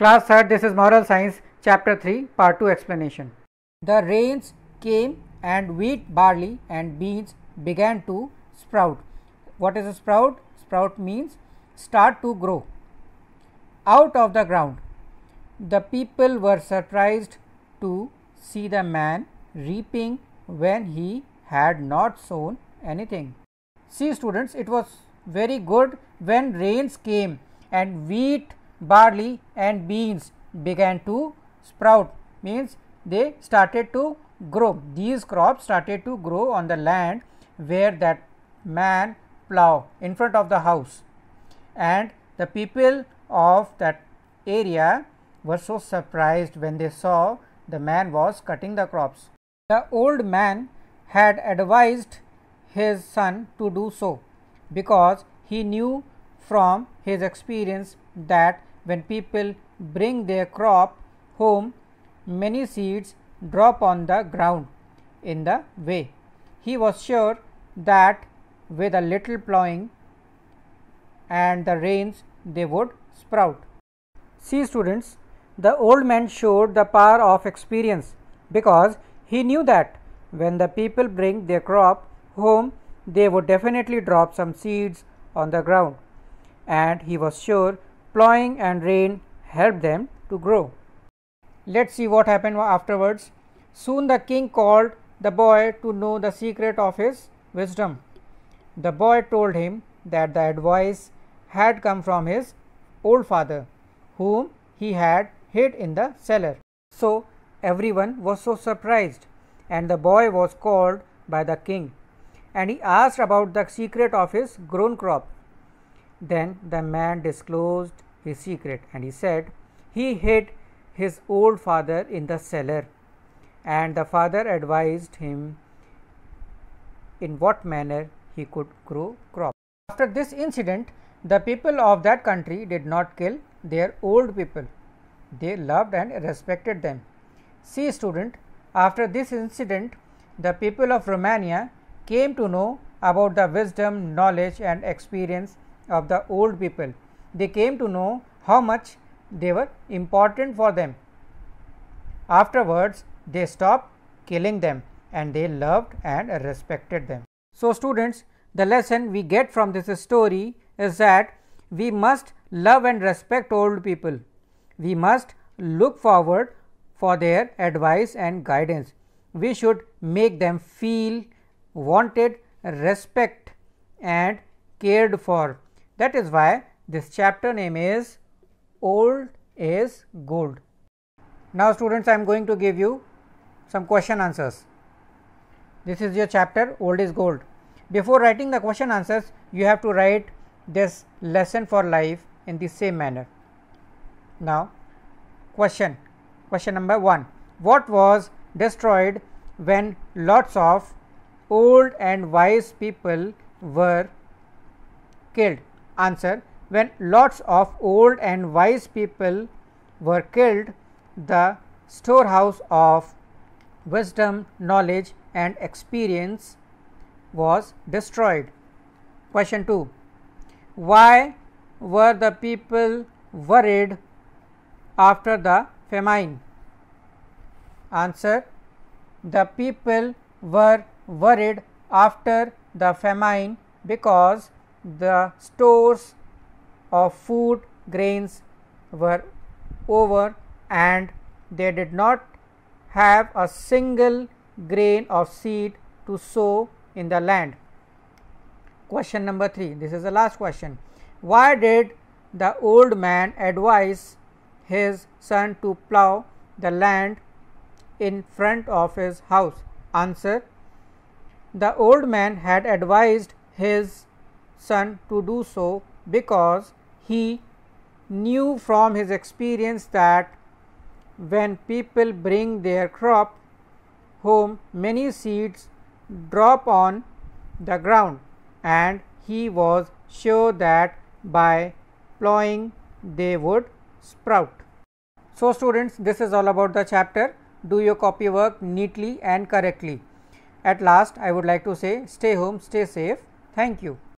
Class 3rd, this is Moral Science, Chapter 3, Part 2 Explanation. The rains came and wheat, barley and beans began to sprout. What is a sprout? Sprout means start to grow out of the ground. The people were surprised to see the man reaping when he had not sown anything. See students, it was very good when rains came and wheat, barley and beans began to sprout means they started to grow. These crops started to grow on the land where that man plough in front of the house and the people of that area were so surprised when they saw the man was cutting the crops. The old man had advised his son to do so because he knew from his experience that when people bring their crop home, many seeds drop on the ground in the way. He was sure that with a little plowing and the rains they would sprout. See students, the old man showed the power of experience because he knew that when the people bring their crop home, they would definitely drop some seeds on the ground. And he was sure plowing and rain helped them to grow. Let's see what happened afterwards. Soon the king called the boy to know the secret of his wisdom. The boy told him that the advice had come from his old father, whom he had hid in the cellar. So everyone was so surprised, and the boy was called by the king, and he asked about the secret of his grown crop. Then the man disclosed his secret and he said, He hid his old father in the cellar, and the father advised him in what manner he could grow crops. After this incident, the people of that country did not kill their old people. They loved and respected them. See, student, after this incident, the people of Romania came to know about the wisdom, knowledge, and experience of the old people. They came to know how much they were important for them. Afterwards, they stopped killing them and they loved and respected them. So, students, the lesson we get from this story is that we must love and respect old people. We must look forward for their advice and guidance. We should make them feel wanted, respect and cared for. That is why this chapter name is Old is Gold. Now, students, I am going to give you some question answers. This is your chapter Old is Gold. Before writing the question answers, you have to write this lesson for life in the same manner. Now, question question number 1 What was destroyed when lots of old and wise people were killed? answer when lots of old and wise people were killed, the storehouse of wisdom, knowledge and experience was destroyed. Question 2 Why were the people worried after the famine? Answer The people were worried after the famine because the stores of food grains were over and they did not have a single grain of seed to sow in the land. Question number 3 this is the last question. Why did the old man advise his son to plow the land in front of his house? Answer The old man had advised his son to do so because he knew from his experience that when people bring their crop home many seeds drop on the ground and he was sure that by plowing they would sprout. So students this is all about the chapter do your copy work neatly and correctly. At last I would like to say stay home stay safe thank you.